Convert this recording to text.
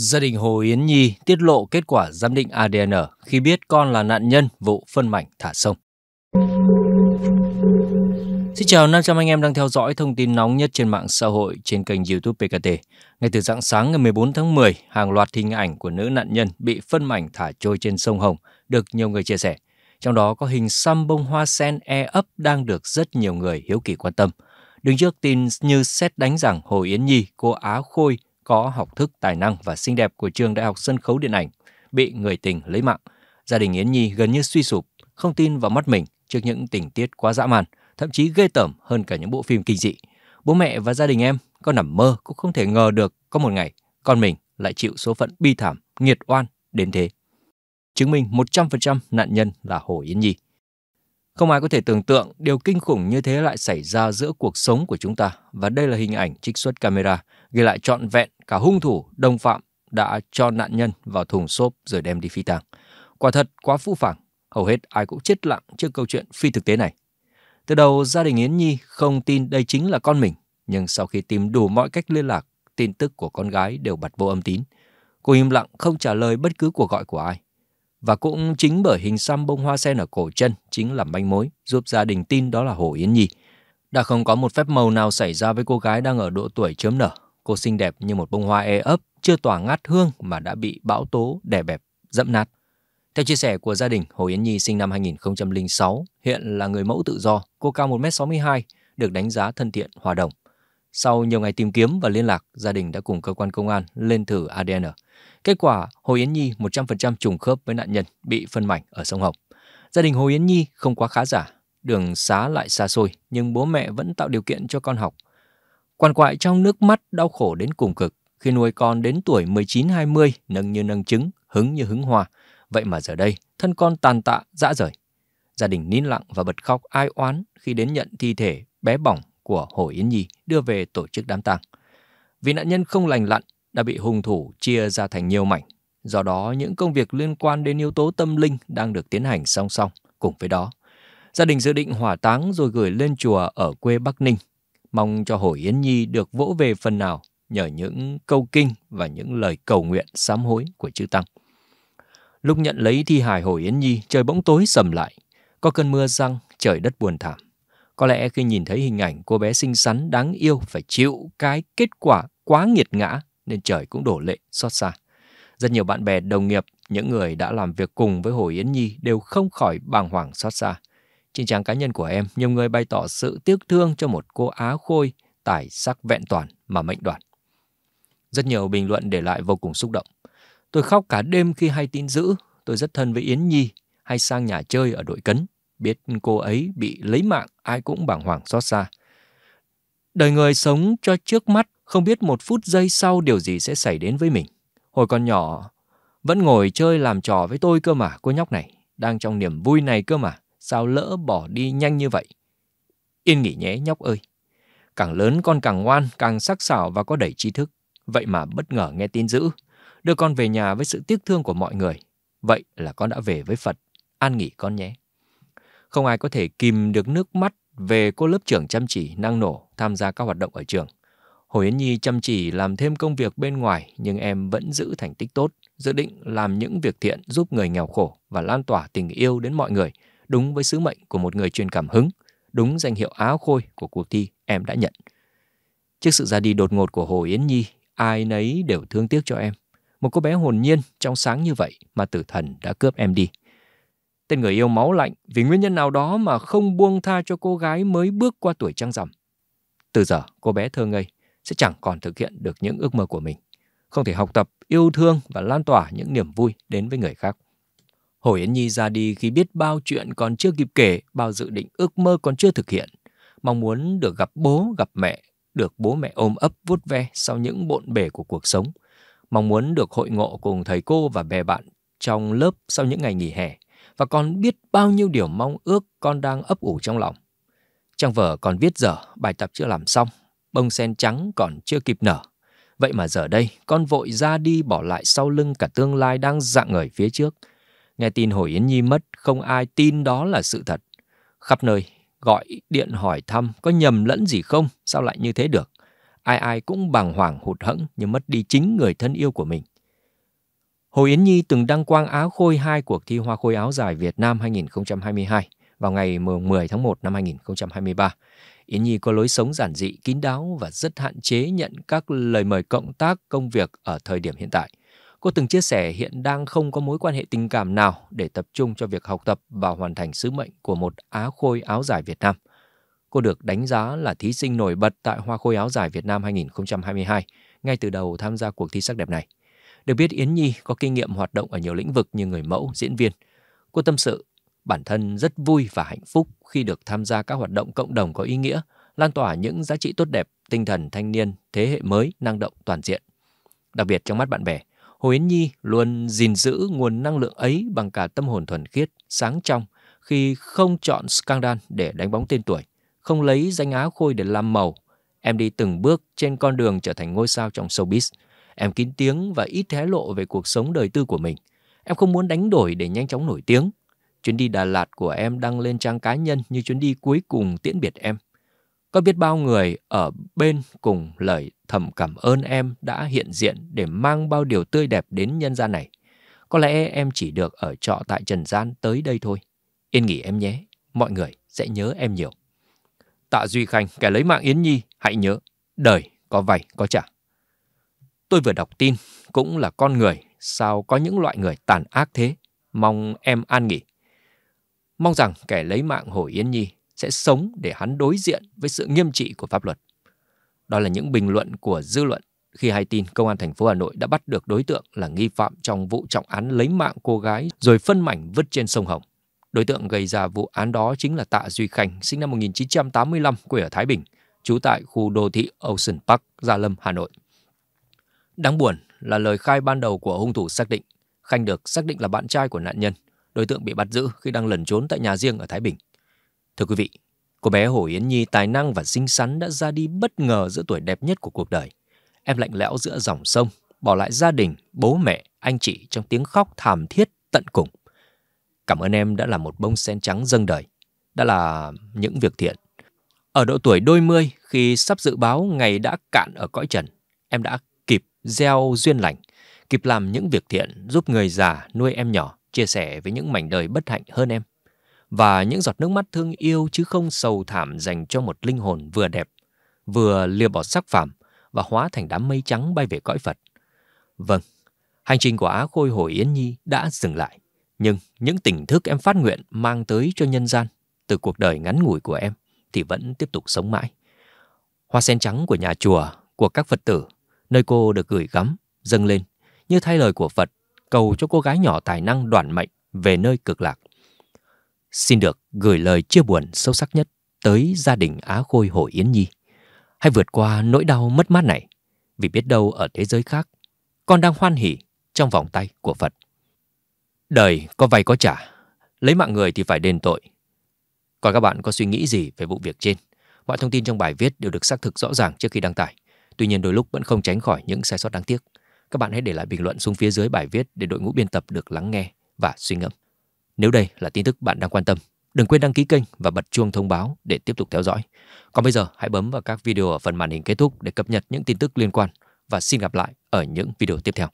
Gia đình Hồ Yến Nhi tiết lộ kết quả giám định ADN khi biết con là nạn nhân vụ phân mảnh thả sông. Xin chào 500 anh em đang theo dõi thông tin nóng nhất trên mạng xã hội trên kênh YouTube PKT. Ngay từ dạng sáng ngày 14 tháng 10, hàng loạt hình ảnh của nữ nạn nhân bị phân mảnh thả trôi trên sông Hồng được nhiều người chia sẻ. Trong đó có hình xăm bông hoa sen e ấp đang được rất nhiều người hiếu kỳ quan tâm. Đứng trước tin như xét đánh rằng Hồ Yến Nhi, cô Á Khôi có học thức, tài năng và xinh đẹp của trường Đại học Sân khấu Điện ảnh, bị người tình lấy mạng. Gia đình Yến Nhi gần như suy sụp, không tin vào mắt mình trước những tình tiết quá dã man, thậm chí ghê tởm hơn cả những bộ phim kinh dị. Bố mẹ và gia đình em có nằm mơ cũng không thể ngờ được có một ngày con mình lại chịu số phận bi thảm, nghiệt oan đến thế. Chứng minh 100% nạn nhân là Hồ Yến Nhi. Không ai có thể tưởng tượng điều kinh khủng như thế lại xảy ra giữa cuộc sống của chúng ta. Và đây là hình ảnh trích xuất camera ghi lại trọn vẹn cả hung thủ, đồng phạm đã cho nạn nhân vào thùng xốp rồi đem đi phi tang. Quả thật quá phũ phàng, hầu hết ai cũng chết lặng trước câu chuyện phi thực tế này. Từ đầu gia đình Yến Nhi không tin đây chính là con mình, nhưng sau khi tìm đủ mọi cách liên lạc, tin tức của con gái đều bật vô âm tín. Cô im lặng không trả lời bất cứ cuộc gọi của ai. Và cũng chính bởi hình xăm bông hoa sen ở cổ chân chính là manh mối giúp gia đình tin đó là Hồ Yến Nhi. Đã không có một phép màu nào xảy ra với cô gái đang ở độ tuổi chớm nở. Cô xinh đẹp như một bông hoa e ấp, chưa tỏa ngát hương mà đã bị bão tố đè bẹp, dẫm nát. Theo chia sẻ của gia đình, Hồ Yến Nhi sinh năm 2006, hiện là người mẫu tự do, cô cao 1m62, được đánh giá thân thiện, hòa đồng. Sau nhiều ngày tìm kiếm và liên lạc, gia đình đã cùng cơ quan công an lên thử ADN. Kết quả, Hồ Yến Nhi 100% trùng khớp với nạn nhân bị phân mảnh ở sông Hồng. Gia đình Hồ Yến Nhi không quá khá giả, đường xá lại xa xôi nhưng bố mẹ vẫn tạo điều kiện cho con học. Quan quại trong nước mắt đau khổ đến cùng cực khi nuôi con đến tuổi 19-20 nâng như nâng trứng, hứng như hứng hoa. Vậy mà giờ đây, thân con tàn tạ, dã rời. Gia đình nín lặng và bật khóc ai oán khi đến nhận thi thể bé bỏng của Hồ Yến Nhi đưa về tổ chức đám tang. Vì nạn nhân không lành lặn đã bị hung thủ chia ra thành nhiều mảnh. Do đó, những công việc liên quan đến yếu tố tâm linh đang được tiến hành song song cùng với đó. Gia đình dự định hỏa táng rồi gửi lên chùa ở quê Bắc Ninh, mong cho Hồ Yến Nhi được vỗ về phần nào nhờ những câu kinh và những lời cầu nguyện sám hối của chư Tăng. Lúc nhận lấy thi hài Hồ Yến Nhi, trời bỗng tối sầm lại, có cơn mưa răng, trời đất buồn thảm. Có lẽ khi nhìn thấy hình ảnh cô bé xinh xắn đáng yêu phải chịu cái kết quả quá nghiệt ngã nên trời cũng đổ lệ xót xa. Rất nhiều bạn bè, đồng nghiệp, những người đã làm việc cùng với Hồ Yến Nhi đều không khỏi bàng hoàng xót xa. Trên trang cá nhân của em, nhiều người bày tỏ sự tiếc thương cho một cô Á Khôi tài sắc vẹn toàn mà mệnh đoạt. Rất nhiều bình luận để lại vô cùng xúc động. Tôi khóc cả đêm khi hay tin dữ, tôi rất thân với Yến Nhi, hay sang nhà chơi ở đội cấn biết cô ấy bị lấy mạng, ai cũng bàng hoàng xót xa. Đời người sống cho trước mắt, không biết một phút giây sau điều gì sẽ xảy đến với mình. Hồi còn nhỏ, vẫn ngồi chơi làm trò với tôi cơ mà, cô nhóc này. Đang trong niềm vui này cơ mà, sao lỡ bỏ đi nhanh như vậy? Yên nghỉ nhé nhóc ơi. Càng lớn con càng ngoan, càng sắc sảo và có đầy tri thức. Vậy mà bất ngờ nghe tin dữ, đưa con về nhà với sự tiếc thương của mọi người. Vậy là con đã về với Phật. An nghỉ con nhé. Không ai có thể kìm được nước mắt về cô lớp trưởng chăm chỉ, năng nổ, tham gia các hoạt động ở trường. Hồ Yến Nhi chăm chỉ làm thêm công việc bên ngoài nhưng em vẫn giữ thành tích tốt, dự định làm những việc thiện giúp người nghèo khổ và lan tỏa tình yêu đến mọi người, đúng với sứ mệnh của một người truyền cảm hứng, đúng danh hiệu áo khôi của cuộc thi em đã nhận. Trước sự ra đi đột ngột của Hồ Yến Nhi, ai nấy đều thương tiếc cho em. Một cô bé hồn nhiên, trong sáng như vậy mà tử thần đã cướp em đi. Tên người yêu máu lạnh vì nguyên nhân nào đó mà không buông tha cho cô gái mới bước qua tuổi trăng rằm. Từ giờ, cô bé thơ ngây sẽ chẳng còn thực hiện được những ước mơ của mình. Không thể học tập, yêu thương và lan tỏa những niềm vui đến với người khác. Hồ Yến Nhi ra đi khi biết bao chuyện còn chưa kịp kể, bao dự định ước mơ còn chưa thực hiện. Mong muốn được gặp bố, gặp mẹ, được bố mẹ ôm ấp vuốt ve sau những bộn bề của cuộc sống. Mong muốn được hội ngộ cùng thầy cô và bè bạn trong lớp sau những ngày nghỉ hè và còn biết bao nhiêu điều mong ước con đang ấp ủ trong lòng. Trang vở còn viết dở, bài tập chưa làm xong, bông sen trắng còn chưa kịp nở. Vậy mà giờ đây, con vội ra đi bỏ lại sau lưng cả tương lai đang dạng ngời phía trước. Nghe tin Hồ Yến Nhi mất, không ai tin đó là sự thật. Khắp nơi, gọi điện hỏi thăm có nhầm lẫn gì không, sao lại như thế được. Ai ai cũng bàng hoàng hụt hẫng như mất đi chính người thân yêu của mình. Hồ Yến Nhi từng đăng quang áo khôi hai cuộc thi hoa khôi áo dài Việt Nam 2022 vào ngày 10 tháng 1 năm 2023. Yến Nhi có lối sống giản dị, kín đáo và rất hạn chế nhận các lời mời cộng tác công việc ở thời điểm hiện tại. Cô từng chia sẻ hiện đang không có mối quan hệ tình cảm nào để tập trung cho việc học tập và hoàn thành sứ mệnh của một á khôi áo dài Việt Nam. Cô được đánh giá là thí sinh nổi bật tại Hoa khôi áo dài Việt Nam 2022 ngay từ đầu tham gia cuộc thi sắc đẹp này. Được biết Yến Nhi có kinh nghiệm hoạt động ở nhiều lĩnh vực như người mẫu, diễn viên. Cô tâm sự, bản thân rất vui và hạnh phúc khi được tham gia các hoạt động cộng đồng có ý nghĩa, lan tỏa những giá trị tốt đẹp, tinh thần thanh niên, thế hệ mới, năng động, toàn diện. Đặc biệt trong mắt bạn bè, Hồ Yến Nhi luôn gìn giữ nguồn năng lượng ấy bằng cả tâm hồn thuần khiết, sáng trong khi không chọn scandal để đánh bóng tên tuổi, không lấy danh á khôi để làm màu. Em đi từng bước trên con đường trở thành ngôi sao trong showbiz – Em kín tiếng và ít hé lộ về cuộc sống đời tư của mình. Em không muốn đánh đổi để nhanh chóng nổi tiếng. Chuyến đi Đà Lạt của em đăng lên trang cá nhân như chuyến đi cuối cùng tiễn biệt em. Có biết bao người ở bên cùng lời thầm cảm ơn em đã hiện diện để mang bao điều tươi đẹp đến nhân gian này. Có lẽ em chỉ được ở trọ tại Trần Gian tới đây thôi. Yên nghỉ em nhé, mọi người sẽ nhớ em nhiều. Tạ Duy Khanh, kẻ lấy mạng Yến Nhi, hãy nhớ, đời có vay có trả. Tôi vừa đọc tin, cũng là con người, sao có những loại người tàn ác thế? Mong em an nghỉ. Mong rằng kẻ lấy mạng Hồ Yến Nhi sẽ sống để hắn đối diện với sự nghiêm trị của pháp luật. Đó là những bình luận của dư luận khi hay tin công an thành phố Hà Nội đã bắt được đối tượng là nghi phạm trong vụ trọng án lấy mạng cô gái rồi phân mảnh vứt trên sông Hồng. Đối tượng gây ra vụ án đó chính là Tạ Duy Khanh, sinh năm 1985, quê ở Thái Bình, trú tại khu đô thị Ocean Park, Gia Lâm, Hà Nội. Đáng buồn là lời khai ban đầu của hung thủ xác định, Khanh được xác định là bạn trai của nạn nhân, đối tượng bị bắt giữ khi đang lẩn trốn tại nhà riêng ở Thái Bình. Thưa quý vị, cô bé Hồ Yến Nhi tài năng và xinh xắn đã ra đi bất ngờ giữa tuổi đẹp nhất của cuộc đời. Em lạnh lẽo giữa dòng sông, bỏ lại gia đình, bố mẹ, anh chị trong tiếng khóc thảm thiết tận cùng. Cảm ơn em đã là một bông sen trắng dâng đời, đã là những việc thiện. Ở độ tuổi đôi mươi, khi sắp dự báo ngày đã cạn ở cõi trần, em đã gieo duyên lành, kịp làm những việc thiện giúp người già nuôi em nhỏ, chia sẻ với những mảnh đời bất hạnh hơn em. Và những giọt nước mắt thương yêu chứ không sầu thảm dành cho một linh hồn vừa đẹp, vừa lìa bỏ sắc phàm và hóa thành đám mây trắng bay về cõi Phật. Vâng, hành trình của Á Khôi Hồi Yến Nhi đã dừng lại. Nhưng những tình thức em phát nguyện mang tới cho nhân gian từ cuộc đời ngắn ngủi của em thì vẫn tiếp tục sống mãi. Hoa sen trắng của nhà chùa, của các Phật tử nơi cô được gửi gắm, dâng lên, như thay lời của Phật, cầu cho cô gái nhỏ tài năng đoàn mệnh về nơi cực lạc. Xin được gửi lời chia buồn sâu sắc nhất tới gia đình Á Khôi Hồ Yến Nhi. Hãy vượt qua nỗi đau mất mát này, vì biết đâu ở thế giới khác, con đang hoan hỉ trong vòng tay của Phật. Đời có vay có trả, lấy mạng người thì phải đền tội. Còn các bạn có suy nghĩ gì về vụ việc trên? Mọi thông tin trong bài viết đều được xác thực rõ ràng trước khi đăng tải. Tuy nhiên đôi lúc vẫn không tránh khỏi những sai sót đáng tiếc. Các bạn hãy để lại bình luận xuống phía dưới bài viết để đội ngũ biên tập được lắng nghe và suy ngẫm. Nếu đây là tin tức bạn đang quan tâm, đừng quên đăng ký kênh và bật chuông thông báo để tiếp tục theo dõi. Còn bây giờ hãy bấm vào các video ở phần màn hình kết thúc để cập nhật những tin tức liên quan và xin gặp lại ở những video tiếp theo.